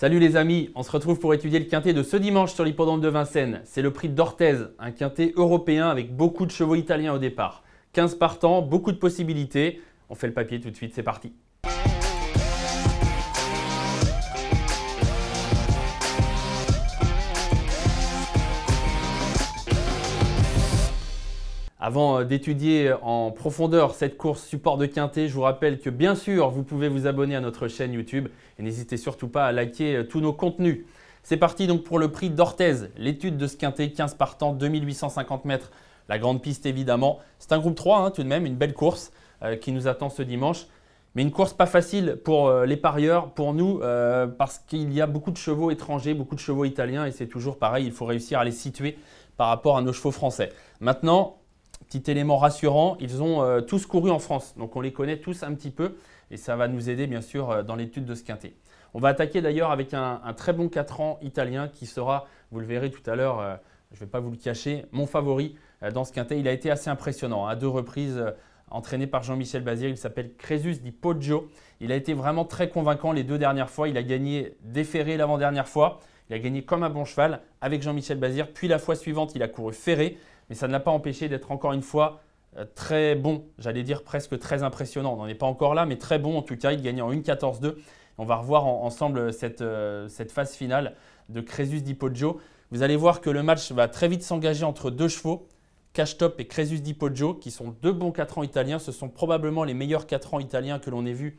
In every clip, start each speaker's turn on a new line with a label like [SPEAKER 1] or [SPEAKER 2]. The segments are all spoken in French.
[SPEAKER 1] Salut les amis, on se retrouve pour étudier le quintet de ce dimanche sur l'hippodrome de Vincennes. C'est le prix d'Orthez, un quintet européen avec beaucoup de chevaux italiens au départ. 15 partants, beaucoup de possibilités. On fait le papier tout de suite, c'est parti. Avant euh, d'étudier euh, en profondeur cette course support de Quintet, je vous rappelle que bien sûr, vous pouvez vous abonner à notre chaîne YouTube et n'hésitez surtout pas à liker euh, tous nos contenus. C'est parti donc pour le prix d'Orthez, l'étude de ce Quintet 15 partants, 2850 mètres. La grande piste évidemment. C'est un groupe 3 hein, tout de même, une belle course qui nous attend ce dimanche. Mais une course pas facile pour les parieurs, pour nous, parce qu'il y a beaucoup de chevaux étrangers, beaucoup de chevaux italiens et c'est toujours pareil, il faut réussir à les situer par rapport à nos chevaux français. Maintenant, Petit élément rassurant, ils ont euh, tous couru en France, donc on les connaît tous un petit peu et ça va nous aider bien sûr euh, dans l'étude de ce quintet. On va attaquer d'ailleurs avec un, très bon 4 ans italien qui sera, vous le verrez tout à l'heure, euh, je ne vais pas vous le cacher, mon favori dans ce quintet. Il a été assez impressionnant hein. à deux reprises. entraîné par Jean-Michel Bazir, il s'appelle Crésus Di Poggio. Il a été vraiment très convaincant les deux dernières fois. Il a gagné déferré l'avant-dernière fois. Il a gagné comme un bon cheval avec Jean-Michel Bazir. Puis la fois suivante, il a couru ferré mais ça ne l'a pas empêché d'être encore une fois euh, très bon, j'allais dire presque très impressionnant. On n'en est pas encore là, mais très bon en tout cas. Il gagne en 1-14-2. On va revoir ensemble euh, euh, cette, phase finale de Crésus Dipoggio. Vous allez voir que le match va très vite s'engager entre deux chevaux, Top et Crésus Dipoggio, qui sont deux bons 4 ans italiens. Ce sont probablement les meilleurs 4 ans italiens que l'on ait vus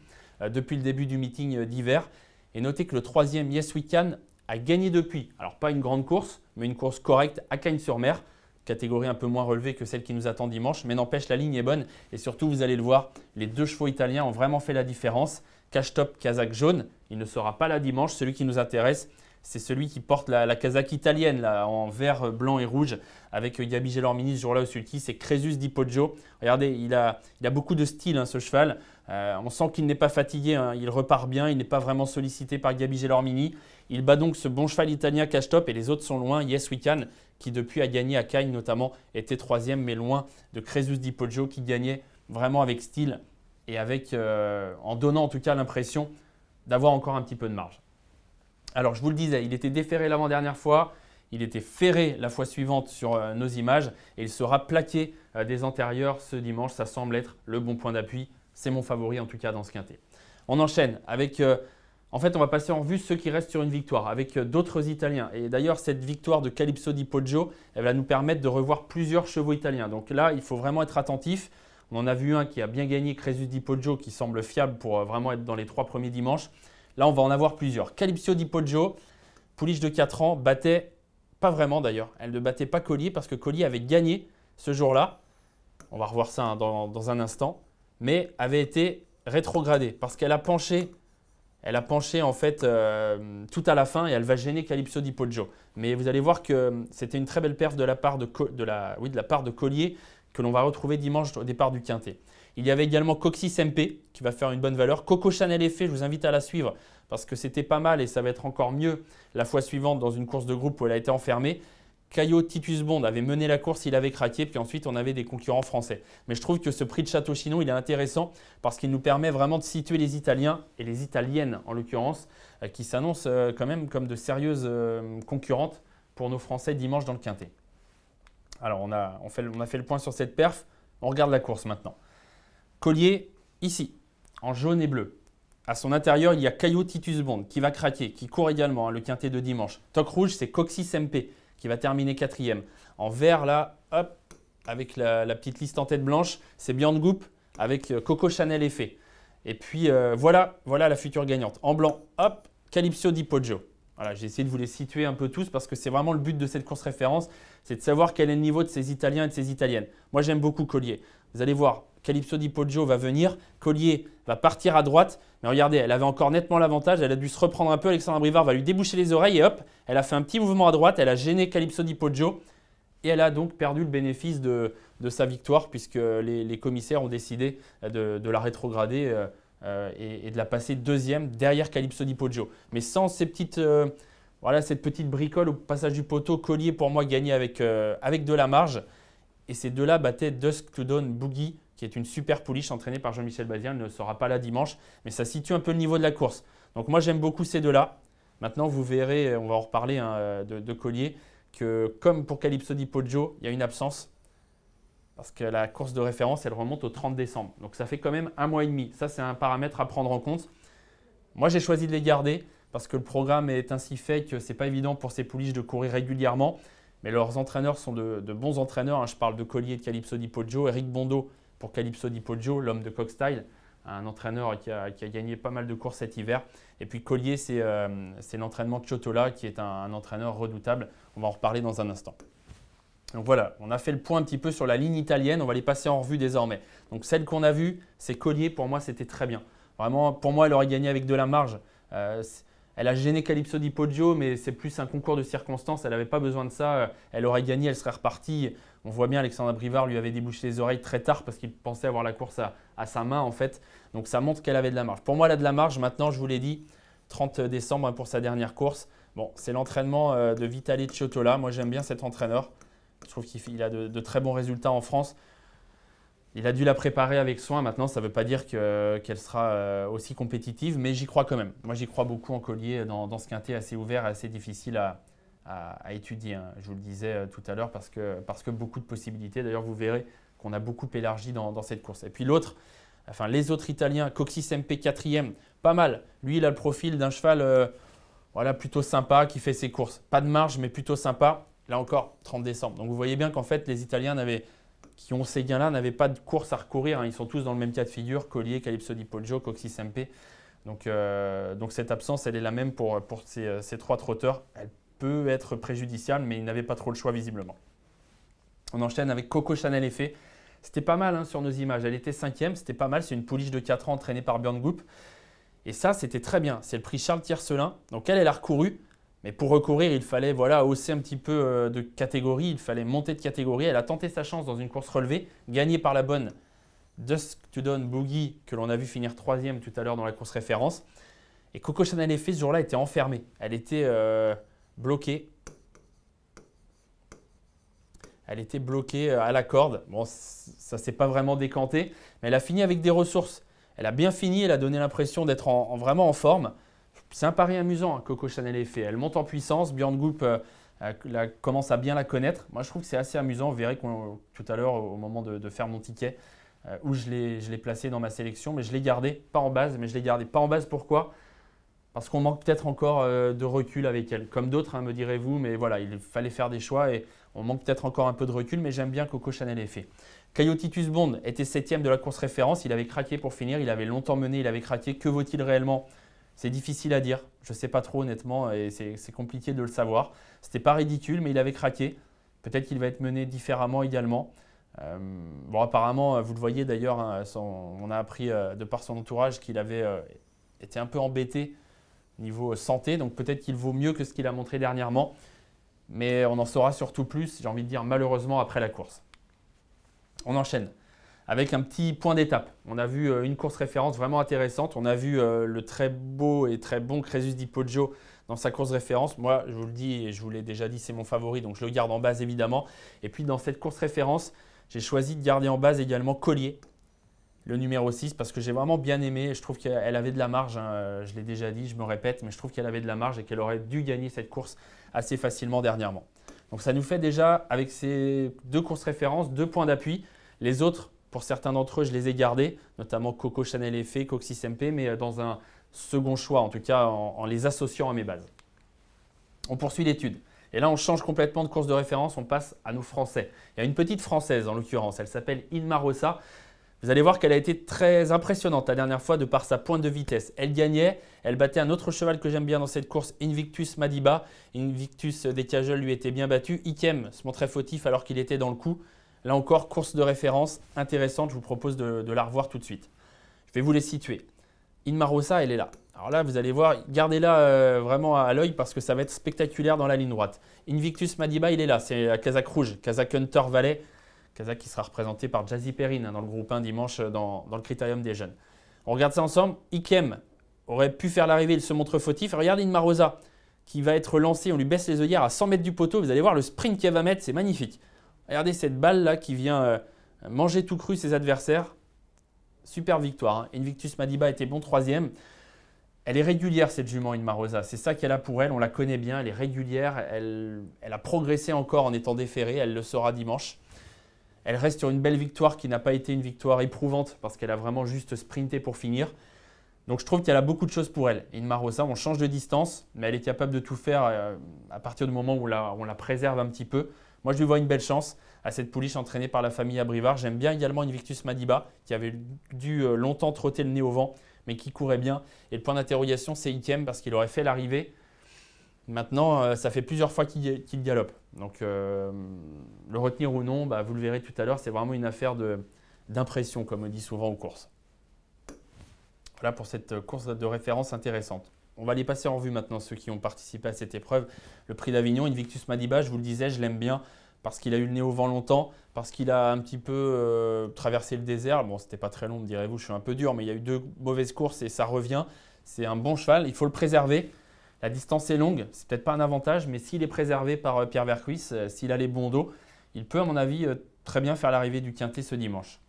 [SPEAKER 1] depuis le début du meeting d'hiver. Et notez que le troisième Yes Weekend a gagné depuis. Alors pas une grande course, mais une course correcte à Cagnes-sur-Mer catégorie un peu moins relevée que celle qui nous attend dimanche, mais n'empêche, la ligne est bonne et surtout, vous allez le voir, les deux chevaux italiens ont vraiment fait la différence. Cash Top, Kazakh jaune, il ne sera pas là dimanche, celui qui nous intéresse, c'est celui qui porte la, casaque italienne en vert, euh, blanc et rouge avec euh, Gabi Gelormini ce jour-là au sulky, c'est Cresus Di Poggio. Regardez, il a, beaucoup de style hein, ce cheval. Euh, on sent qu'il n'est pas fatigué, hein. il repart bien, il n'est pas vraiment sollicité par Gabi Gelormini. Il bat donc ce bon cheval italien cash top et les autres sont loin. Yes We Can, qui depuis a gagné à Cagnes notamment, était troisième mais loin de Cresus Di Poggio qui gagnait vraiment avec style et avec, en donnant en tout cas l'impression d'avoir encore un petit peu de marge. Alors je vous le disais, il était déferré l'avant-dernière fois, il était ferré la fois suivante sur euh, nos images et il sera plaqué euh, des antérieurs ce dimanche. Ça semble être le bon point d'appui. C'est mon favori en tout cas dans ce quintet. On enchaîne avec... Euh, en fait, on va passer en revue ceux qui restent sur une victoire avec d'autres Italiens. Et d'ailleurs, cette victoire de Calypso di Poggio, elle va nous permettre de revoir plusieurs chevaux italiens. Donc là, il faut vraiment être attentif. On en a vu un qui a bien gagné, Cresus di Poggio, qui semble fiable pour vraiment être dans les trois premiers dimanches. Là, on va en avoir plusieurs. Calypso Di Poggio, pouliche de 4 ans, battait, pas vraiment d'ailleurs, elle ne battait pas Collier parce que Collier avait gagné ce jour-là. On va revoir ça hein, dans, un instant. Mais avait été rétrogradée parce qu'elle a penché elle a penché en fait euh, tout à la fin et elle va gêner Calypso Di Poggio. Mais vous allez voir que euh, c'était une très belle perte de la part de, de la part de Collier que l'on va retrouver dimanche au départ du Quintet. Il y avait également Coxis MP qui va faire une bonne valeur. Coco Chanel Effet, je vous invite à la suivre parce que c'était pas mal et ça va être encore mieux la fois suivante dans une course de groupe où elle a été enfermée. Caillot Titus Bond avait mené la course, il avait craqué, puis ensuite on avait des concurrents français. Mais je trouve que ce prix de Château Chinon, il est intéressant parce qu'il nous permet vraiment de situer les Italiens et les Italiennes en l'occurrence, euh, qui s'annoncent euh, quand même comme de sérieuses euh, concurrentes pour nos Français dimanche dans le Quintet. Alors on a, fait, on a fait le point sur cette perf, on regarde la course maintenant. Collier ici, en jaune et bleu. À son intérieur, il y a Caillou Titus Bond qui va craquer, qui court également hein, le quintet de dimanche. Toc rouge, c'est Coxis MP qui va terminer quatrième. En vert, là, hop, avec la, petite liste en tête blanche, c'est de Goop avec euh, Coco Chanel Effet. Et puis euh, voilà, voilà la future gagnante. En blanc, hop, Calypso Di Poggio. Voilà, j'ai essayé de vous les situer un peu tous parce que c'est vraiment le but de cette course référence, c'est de savoir quel est le niveau de ces Italiens et de ces Italiennes. Moi, j'aime beaucoup Collier. Vous allez voir, Calypso Di Poggio va venir, Collier va partir à droite, mais regardez, elle avait encore nettement l'avantage, elle a dû se reprendre un peu, Alexandre Brivard va lui déboucher les oreilles et hop, elle a fait un petit mouvement à droite, elle a gêné Calypso Di Poggio et elle a donc perdu le bénéfice de, sa victoire puisque les, commissaires ont décidé euh, de, la rétrograder euh, euh, et, de la passer deuxième derrière Calypso Di Poggio. Mais sans ces petites, voilà, cette petite bricole au passage du poteau, Collier pour moi gagnait avec, avec de la marge et ces deux-là battaient Dusk, Cloudon, Boogie qui est une super pouliche entraînée par Jean-Michel Bazien. ne sera pas là dimanche, mais ça situe un peu le niveau de la course. Donc moi, j'aime beaucoup ces deux-là. Maintenant, vous verrez, on va en reparler hein, de, Collier, que comme pour Calypso di Poggio, il y a une absence. Parce que la course de référence, elle remonte au 30 décembre. Donc ça fait quand même un mois et demi. Ça, c'est un paramètre à prendre en compte. Moi, j'ai choisi de les garder parce que le programme est ainsi fait que ce n'est pas évident pour ces pouliches de courir régulièrement. Mais leurs entraîneurs sont de, bons entraîneurs. Hein. Je parle de Collier, de Calypso di Poggio, Eric Bondo, pour Calypso Di Poggio, l'homme de Coxtile, un entraîneur qui a, gagné pas mal de courses cet hiver. Et puis Collier, c'est euh, l'entraînement de Chotola, qui est un, entraîneur redoutable. On va en reparler dans un instant. Donc voilà, on a fait le point un petit peu sur la ligne italienne, on va les passer en revue désormais. Donc celle qu'on a vue, c'est Collier, pour moi c'était très bien. Vraiment, pour moi, elle aurait gagné avec de la marge. Euh, elle a gêné Calypso Di Poggio, mais c'est plus un concours de circonstances. Elle n'avait pas besoin de ça. Euh, elle aurait gagné, elle serait repartie on voit bien Alexandre Brivard lui avait débouché les oreilles très tard parce qu'il pensait avoir la course à, sa main en fait. Donc ça montre qu'elle avait de la marge. Pour moi, elle a de la marge. Maintenant, je vous l'ai dit, 30 décembre pour sa dernière course. Bon, c'est l'entraînement euh, de Vitaly Ciotola. Moi, j'aime bien cet entraîneur. Je trouve qu'il a de, très bons résultats en France. Il a dû la préparer avec soin. Maintenant, ça ne veut pas dire qu'elle sera euh, aussi compétitive, mais j'y crois quand même. Moi, j'y crois beaucoup en collier dans, dans ce quintet assez ouvert, assez difficile à, à, étudier. Hein. Je vous le disais euh, tout à l'heure parce que, parce que beaucoup de possibilités. D'ailleurs, vous verrez qu'on a beaucoup élargi dans, cette course. Et puis l'autre, enfin les autres Italiens, Coxis MP 4 pas mal. Lui, il a le profil d'un cheval euh, voilà, plutôt sympa qui fait ses courses. Pas de marge, mais plutôt sympa. Là encore, 30 décembre. Donc vous voyez bien qu'en fait, les Italiens n'avaient qui ont ces gains-là n'avaient pas de course à recourir. Hein. Ils sont tous dans le même cas de figure, Collier, Calypso di Poggio, Coxis MP. Donc, euh, donc cette absence, elle est la même pour, pour ces, ces trois trotteurs. Elle peut être préjudiciable, mais il n'avait pas trop le choix visiblement. On enchaîne avec Coco Chanel Effet. C'était pas mal hein, sur nos images. Elle était cinquième, c'était pas mal. C'est une pouliche de 4 ans entraînée par Björn Goop. Et ça, c'était très bien. C'est le prix Charles Tiercelin. Donc elle, elle a recouru. Mais pour recourir, il fallait voilà, hausser un petit peu euh, de catégorie, il fallait monter de catégorie. Elle a tenté sa chance dans une course relevée, gagnée par la bonne Dusk to Dawn Boogie, que l'on a vu finir troisième tout à l'heure dans la course référence. Et Coco Chanel Effet, ce jour-là, était enfermée. Elle était euh, bloquée. Elle était bloquée euh, à la corde. Bon, ça ne s'est pas vraiment décanté, mais elle a fini avec des ressources. Elle a bien fini, elle a donné l'impression d'être vraiment en forme. C'est un pari amusant, que hein, Coco Chanel est fait. Elle monte en puissance, Beyond Goop euh, euh, commence à bien la connaître. Moi, je trouve que c'est assez amusant. Vous verrez tout à l'heure, au moment de, faire mon ticket, où je l'ai placé dans ma sélection, mais je l'ai gardé, pas en base, mais je l'ai gardé pas en base. Pourquoi parce qu'on manque peut-être encore euh, de recul avec elle, comme d'autres, hein, me direz-vous, mais voilà, il fallait faire des choix et on manque peut-être encore un peu de recul, mais j'aime bien Coco Chanel ait fait. Caillot Titus Bond était septième de la course référence, il avait craqué pour finir, il avait longtemps mené, il avait craqué, que vaut-il réellement c'est difficile à dire, je ne sais pas trop honnêtement et c'est compliqué de le savoir. C'était pas ridicule, mais il avait craqué. Peut-être qu'il va être mené différemment également. Euh, bon, apparemment, vous le voyez d'ailleurs, hein, on a appris euh, de par son entourage qu'il avait été un peu embêté niveau euh, santé. Donc peut-être qu'il vaut mieux que ce qu'il a montré dernièrement. Mais on en saura surtout plus, j'ai envie de dire malheureusement, après la course. On enchaîne avec un petit point d'étape. On a vu euh, une course référence vraiment intéressante. On a vu euh, le très beau et très bon Crésus Di dans sa course référence. Moi, je vous le dis et je vous l'ai déjà dit, c'est mon favori, donc je le garde en base évidemment. Et puis dans cette course référence, j'ai choisi de garder en base également Collier, le numéro 6 parce que j'ai vraiment bien aimé. Je trouve qu'elle avait de la marge. Hein, euh, je l'ai déjà dit, je me répète, mais je trouve qu'elle avait de la marge et qu'elle aurait dû gagner cette course assez facilement dernièrement. Donc ça nous fait déjà, avec ces deux courses références, deux points d'appui. Les autres, pour certains d'entre eux, je les ai gardés, notamment Coco Chanel Effet, Coxis MP, mais euh, dans un second choix, en tout cas en, les associant à mes bases. On poursuit l'étude. Et là, on change complètement de course de référence, on passe à nos Français. Il y a une petite Française en l'occurrence, elle s'appelle Inma vous allez voir qu'elle a été très impressionnante la dernière fois de par sa pointe de vitesse. Elle gagnait, elle battait un autre cheval que j'aime bien dans cette course, Invictus Madiba. Invictus des lui était bien battu. Ikem se montrait fautif alors qu'il était dans le coup. Là encore, course de référence intéressante, je vous propose de, la revoir tout de suite. Je vais vous les situer. Inmarosa, elle est là. Alors là, vous allez voir, gardez-la euh, vraiment à, l'œil parce que ça va être spectaculaire dans la ligne droite. Invictus Madiba, il est là, c'est à euh, Kazakh Rouge, Kazakh Hunter Valley ça qui sera représenté par Jazzy Perrine hein, dans le groupe 1 dimanche euh, dans, le critérium des jeunes. On regarde ça ensemble. Ikem aurait pu faire l'arrivée, il se montre fautif. Regardez une qui va être lancée, on lui baisse les œillères à 100 mètres du poteau. Vous allez voir le sprint qu'elle va mettre, c'est magnifique. Regardez cette balle là qui vient euh, manger tout cru ses adversaires. Super victoire. Hein. Invictus Madiba était bon troisième. Elle est régulière cette jument une C'est ça qu'elle a pour elle. On la connaît bien. Elle est régulière. Elle, elle a progressé encore en étant déférée. Elle le sera dimanche. Elle reste sur une belle victoire qui n'a pas été une victoire éprouvante parce qu'elle a vraiment juste sprinté pour finir. Donc je trouve qu'elle a beaucoup de choses pour elle. Inma Rosa, on change de distance, mais elle est capable de tout faire euh, à partir du moment où on la, préserve un petit peu. Moi, je lui vois une belle chance à cette pouliche entraînée par la famille Abrivar. J'aime bien également Invictus Madiba, qui avait dû euh, longtemps trotter le nez au vent, mais qui courait bien. Et le point d'interrogation, c'est Ikem, parce qu'il aurait fait l'arrivée Maintenant, euh, ça fait plusieurs fois qu'il galope. Donc, euh, le retenir ou non, bah, vous le verrez tout à l'heure, c'est vraiment une affaire d'impression, comme on dit souvent aux courses. Voilà pour cette euh, course de référence intéressante. On va les passer en vue maintenant, ceux qui ont participé à cette épreuve. Le prix d'Avignon, Invictus Madiba, je vous le disais, je l'aime bien parce qu'il a eu le nez au vent longtemps, parce qu'il a un petit peu traversé le désert. Bon, c'était pas très long, me direz-vous, je suis un peu dur, mais il y a eu deux mauvaises courses et ça revient. C'est un bon cheval, il faut le préserver. La distance est longue, c'est peut-être pas un avantage, mais s'il est préservé par euh, Pierre Vercuis, euh, s'il a les bons dos, il peut, à mon avis, euh, très bien faire l'arrivée du Quintet ce dimanche.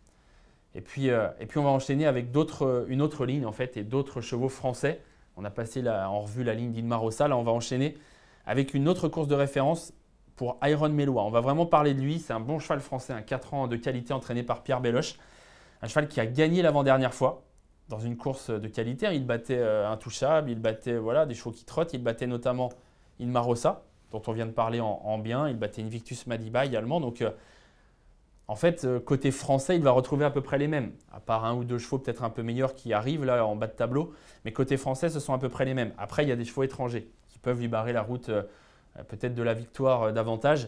[SPEAKER 1] Et puis, et puis on va enchaîner avec une autre ligne en fait et d'autres chevaux français. On a passé en revue la ligne d'Inmarossa. Là, on va enchaîner avec une autre course de référence pour Iron Melois. On va vraiment parler de lui. C'est un bon cheval français, un 4 ans de qualité entraîné par Pierre Beloche. Un cheval qui a gagné l'avant-dernière fois, dans une course de qualité. Hein. Il battait euh, Intouchable, il battait voilà, des chevaux qui trottent, il battait notamment Inmarossa, dont on vient de parler en, bien, il battait Invictus Madiba également. Donc, euh, en fait, euh, côté français, il va retrouver à peu près les mêmes, à part un ou deux chevaux peut-être un peu meilleurs qui arrivent là en bas de tableau, mais côté français, ce sont à peu près les mêmes. Après, il y a des chevaux étrangers qui peuvent lui barrer la route peut-être de la victoire davantage.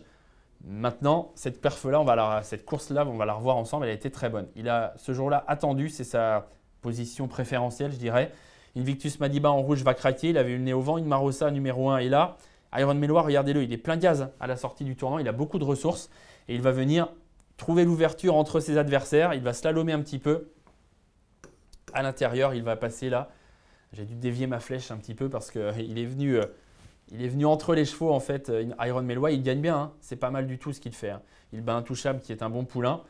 [SPEAKER 1] Maintenant, cette perf on va cette course-là, on va la revoir ensemble, elle a été très bonne. Il a ce jour-là attendu, c'est ça position préférentielle, je dirais. Invictus Madiba en rouge va craquer, il avait eu le nez au vent, une Marossa numéro 1 est là. Iron Meloir, regardez-le, il est plein de gaz à la sortie du tournoi, il a beaucoup de ressources et il va venir trouver l'ouverture entre ses adversaires, il va slalomer un petit peu. À l'intérieur, il va passer là. J'ai dû dévier ma flèche un petit peu parce qu'il est venu euh, il est venu entre les chevaux en fait. Euh, Iron Meloy, il gagne bien, hein. c'est pas mal du tout ce qu'il fait. Hein. Il bat un touchable qui est un bon poulain.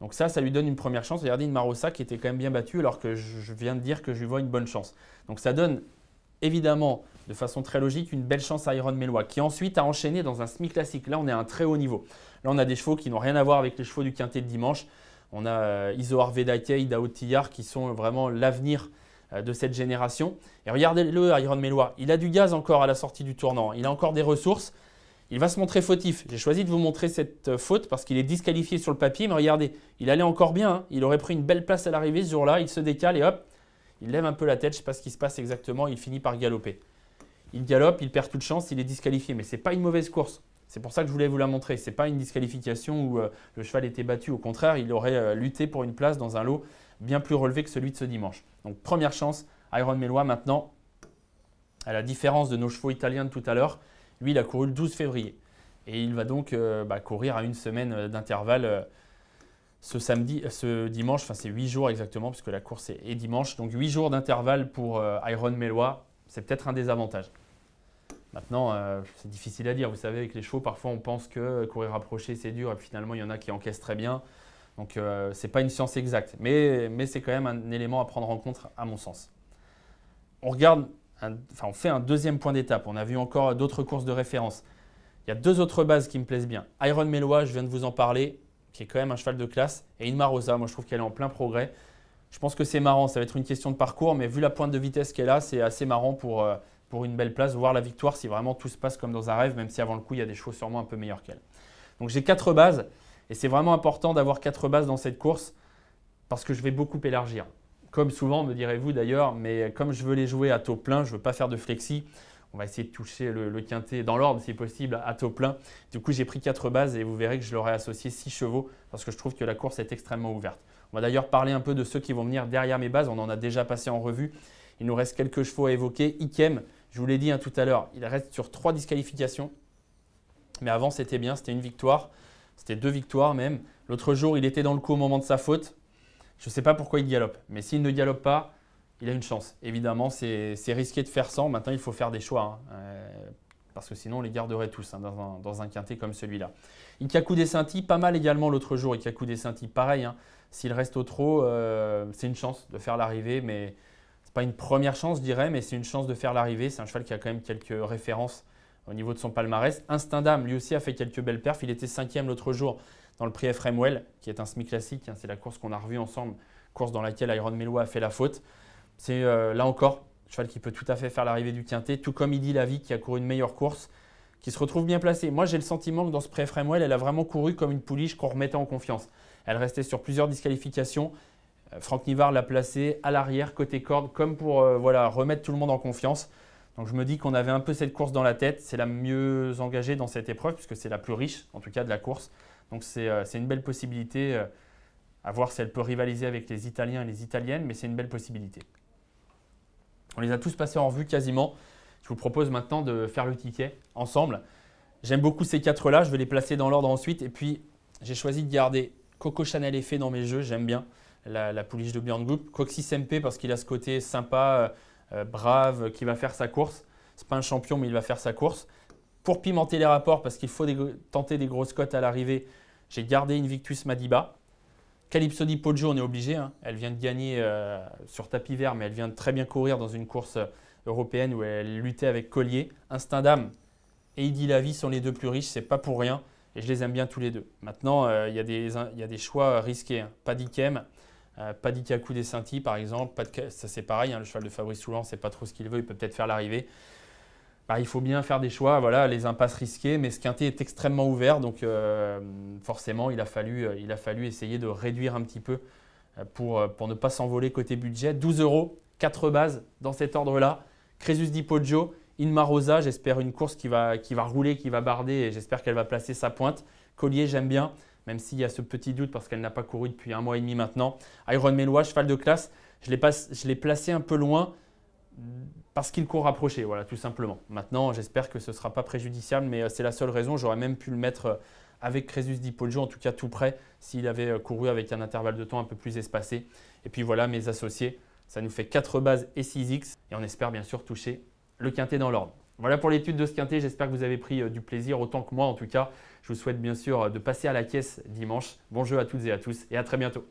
[SPEAKER 1] Donc ça, ça lui donne une première chance. Regardez une Marosa qui était quand même bien battue alors que je viens de dire que je lui vois une bonne chance. Donc ça donne évidemment, de façon très logique, une belle chance à Iron Melois qui ensuite a enchaîné dans un semi classique. Là, on est à un très haut niveau. Là, on a des chevaux qui n'ont rien à voir avec les chevaux du quintet de dimanche. On a euh, Iso et Dao Tillard qui sont euh, vraiment l'avenir euh, de cette génération. Et regardez-le, Iron Melois, il a du gaz encore à la sortie du tournant, il a encore des ressources, il va se montrer fautif. J'ai choisi de vous montrer cette euh, faute parce qu'il est disqualifié sur le papier, mais regardez, il allait encore bien. Hein. Il aurait pris une belle place à l'arrivée ce jour-là. Il se décale et hop, il lève un peu la tête. Je ne sais pas ce qui se passe exactement. Il finit par galoper. Il galope, il perd toute chance, il est disqualifié. Mais ce n'est pas une mauvaise course. C'est pour ça que je voulais vous la montrer. Ce n'est pas une disqualification où euh, le cheval était battu. Au contraire, il aurait euh, lutté pour une place dans un lot bien plus relevé que celui de ce dimanche. Donc première chance, Iron Melois maintenant, à la différence de nos chevaux italiens de tout à l'heure, lui, il a couru le 12 février. Et il va donc euh, bah, courir à une semaine euh, d'intervalle euh, ce samedi, ce dimanche, enfin c'est huit jours exactement, puisque la course est, dimanche. Donc huit jours d'intervalle pour Iron Mellois, c'est peut-être un désavantage. Maintenant, c'est difficile à dire. Vous savez, avec les chevaux, parfois on pense que courir rapproché, c'est dur, et finalement, il y en a qui encaissent très bien. Donc ce n'est pas une science exacte, mais, mais c'est quand même un élément à prendre en compte, à mon sens. On regarde enfin, on fait un deuxième point d'étape. On a vu encore d'autres courses de référence. Il y a deux autres bases qui me plaisent bien. Iron Meloa, je viens de vous en parler, qui est quand même un cheval de classe. Et Inma Rosa, moi je trouve qu'elle est en plein progrès. Je pense que c'est marrant, ça va être une question de parcours, mais vu la pointe de vitesse qu'elle a, c'est assez marrant pour, euh, pour une belle place, voir la victoire si vraiment tout se passe comme dans un rêve, même si avant le coup, il y a des chevaux sûrement un peu meilleurs qu'elle. Donc j'ai quatre bases, et c'est vraiment important d'avoir quatre bases dans cette course, parce que je vais beaucoup élargir. Comme souvent, me direz-vous d'ailleurs, mais comme je veux les jouer à taux plein, je ne veux pas faire de flexi, on va essayer de toucher le, quintet dans l'ordre si possible à taux plein. Du coup, j'ai pris quatre bases et vous verrez que je leur ai associé six chevaux parce que je trouve que la course est extrêmement ouverte. On va d'ailleurs parler un peu de ceux qui vont venir derrière mes bases, on en a déjà passé en revue. Il nous reste quelques chevaux à évoquer. Ikem, je vous l'ai dit hein, tout à l'heure, il reste sur trois disqualifications. Mais avant, c'était bien, c'était une victoire. C'était deux victoires même. L'autre jour, il était dans le coup au moment de sa faute. Je ne sais pas pourquoi il galope, mais s'il ne galope pas, il a une chance. Évidemment, c'est risqué de faire sans. Maintenant, il faut faire des choix, hein. euh, parce que sinon, on les garderait tous hein, dans, un, quintet comme celui-là. Ikaku Dessinti, pas mal également l'autre jour. Ikaku Dessinti, pareil. Hein. S'il reste au trot, euh, c'est une chance de faire l'arrivée, mais n'est pas une première chance, je dirais, mais c'est une chance de faire l'arrivée. C'est un cheval qui a quand même quelques références au niveau de son palmarès. Instinct lui aussi, a fait quelques belles perfs. Il était cinquième l'autre jour dans le prix Ephraim qui est un semi classique. Hein, c'est la course qu'on a revue ensemble, course dans laquelle Iron Melo a fait la faute. C'est euh, là encore, cheval qui peut tout à fait faire l'arrivée du Quintet, tout comme la vie, qui a couru une meilleure course, qui se retrouve bien placée. Moi, j'ai le sentiment que dans ce Prix Fremwell, elle a vraiment couru comme une pouliche qu'on remettait en confiance. Elle restait sur plusieurs disqualifications. Euh, Franck Nivard l'a placée à l'arrière, côté corde, comme pour euh, voilà, remettre tout le monde en confiance. Donc je me dis qu'on avait un peu cette course dans la tête. C'est la mieux engagée dans cette épreuve, puisque c'est la plus riche, en tout cas, de la course. Donc euh, c'est une belle possibilité euh, à voir si elle peut rivaliser avec les Italiens et les Italiennes, mais c'est une belle possibilité. On les a tous passés en revue quasiment. Je vous propose maintenant de faire le ticket ensemble. J'aime beaucoup ces quatre-là, je vais les placer dans l'ordre ensuite. Et puis, j'ai choisi de garder Coco Chanel Effet dans mes jeux, j'aime bien la, la, pouliche de Björn Group. Coxis MP parce qu'il a ce côté sympa, euh, brave, qui va faire sa course. C'est pas un champion, mais il va faire sa course pour pimenter les rapports, parce qu'il faut tenter des grosses cotes à l'arrivée, j'ai gardé Invictus Madiba. Calypso Di Poggio, on est obligé. Hein. Elle vient de gagner euh, sur tapis vert, mais elle vient de très bien courir dans une course euh, européenne où elle luttait avec Collier. Instinct d'âme et Idi Lavi sont les deux plus riches, c'est pas pour rien. Et je les aime bien tous les deux. Maintenant, euh, il y, a des choix risqués. Hein. Pas d'Ikem, pas d'Ikaku des Sinti, par exemple. ça, c'est pareil. Hein, le cheval de Fabrice Soulan, c'est pas trop ce qu'il veut. Il peut peut-être faire l'arrivée. Bah, il faut bien faire des choix, voilà, les impasses risquées, mais ce quintet est extrêmement ouvert, donc euh, forcément, il a, fallu, euh, il a fallu essayer de réduire un petit peu euh, pour, ne pas s'envoler côté budget. 12 euros, 4 bases dans cet ordre-là. Crésus Di Poggio, j'espère une course qui va, qui va rouler, qui va barder, et j'espère qu'elle va placer sa pointe. Collier, j'aime bien, même s'il y a ce petit doute parce qu'elle n'a pas couru depuis un mois et demi maintenant. Iron Melois, cheval de classe, je l'ai placé un peu loin parce qu'il court rapproché, voilà, tout simplement. Maintenant, j'espère que ce ne sera pas préjudiciable, mais euh, c'est la seule raison. J'aurais même pu le mettre euh, avec Crésus Di en tout cas tout près, s'il avait euh, couru avec un intervalle de temps un peu plus espacé. Et puis voilà, mes associés, ça nous fait 4 bases et 6x, et on espère bien sûr toucher le quintet dans l'ordre. Voilà pour l'étude de ce quintet, j'espère que vous avez pris du plaisir, autant que moi en tout cas. Je vous souhaite bien sûr de passer à la caisse dimanche. Bon jeu à toutes et à tous, et à très bientôt.